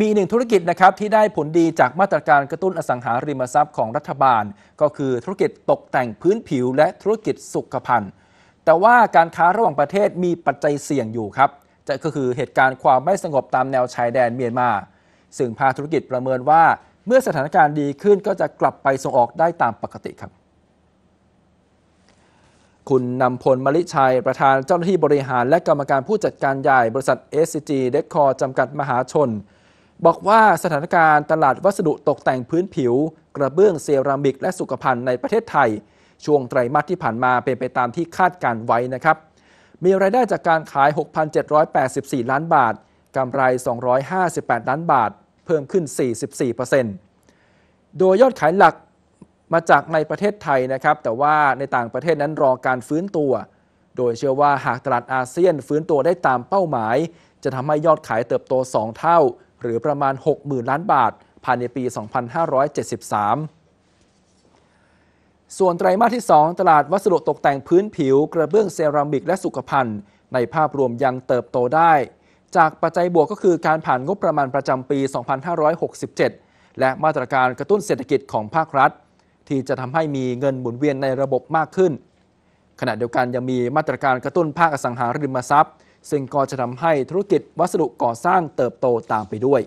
มีหนึ่งธุรกิจนะครับที่ได้ผลดีจากมาตรการกระตุ้นอสังหาริมทรัพย์ของรัฐบาล ก็คือธุรกิจตกแต่งพื้นผิวและธุรกิจสุขภัณฑ์ แต่ว่าการค้าระหว่างประเทศมีปัจจัยเสี่ยงอยู่ครับจะก็คือเหตุการณ์ความไม่สงบตามแนวชายแดนเมียนมา ซึ่งภาคธุรกิจประเมินว่า เมื่อสถานการณ์ดีขึ้นก็จะกลับไปส่งออกได้ตามปกติครับ คุณนำพลมลิชัยประธานเจ้าหน้าที่บริหาร และกรรมการผู้จัดการใหญ่บริษัท SCG d e c o จำกัดมหาชนบอกว่าสถานการณ์ตลาดวัสดุตกแต่งพื้นผิว กระเบื้องเซรามิกและสุขภัณฑ์ในประเทศไทย ช่วงไตรมาสที่ผ่านมาเป็นไปตามที่คาดการไว้นะครับ มีรายได้จากการขาย 6,784 ล้านบาท กำไร 258 ล้านบาท เพิ่มขึ้น 44%โดยยอดขายหลักมาจากในประเทศไทยนะครับ แต่ว่าในต่างประเทศนั้นรอการฟื้นตัว โดยเชื่อว่าหากตลาดอาเซียนฟื้นตัวได้ตามเป้าหมาย จะทำให้ยอดขายเติบโต 2 เท่าหรือประมาณ 60,000 ล้านบาทภายในปี 2573 ส่วนไตรมาสที่ 2 ตลาดวัสดุตกแต่งพื้นผิว กระเบื้องเซรามิกและสุขภัณฑ์ ในภาพรวมยังเติบโตได้ จากปัจจัยบวกก็คือการผ่านงบประมาณประจำปี 2567 และมาตรการกระตุ้นเศรษฐกิจของภาครัฐ ที่จะทำให้มีเงินหมุนเวียนในระบบมากขึ้น ขณะเดียวกันยังมีมาตรการกระตุ้นภาคอสังหาริมทรัพย์ซึ่งก็จะทำให้ธุรกิจวัสดุก่อสร้างเติบโตตามไปด้วย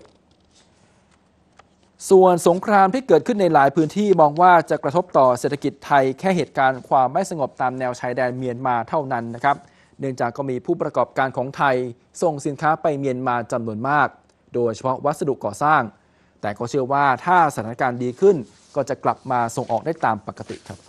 ส่วนสงครามที่เกิดขึ้นในหลายพื้นที่มองว่าจะกระทบต่อเศรษฐกิจไทยแค่เหตุการณ์ความไม่สงบตามแนวชายแดนเมียนมาเท่านั้นนะครับ เนื่องจากก็มีผู้ประกอบการของไทยส่งสินค้าไปเมียนมาจำนวนมาก โดยเฉพาะวัสดุก่อสร้าง แต่ก็เชื่อว่าถ้าสถานการณ์ดีขึ้นก็จะกลับมาส่งออกได้ตามปกติครับ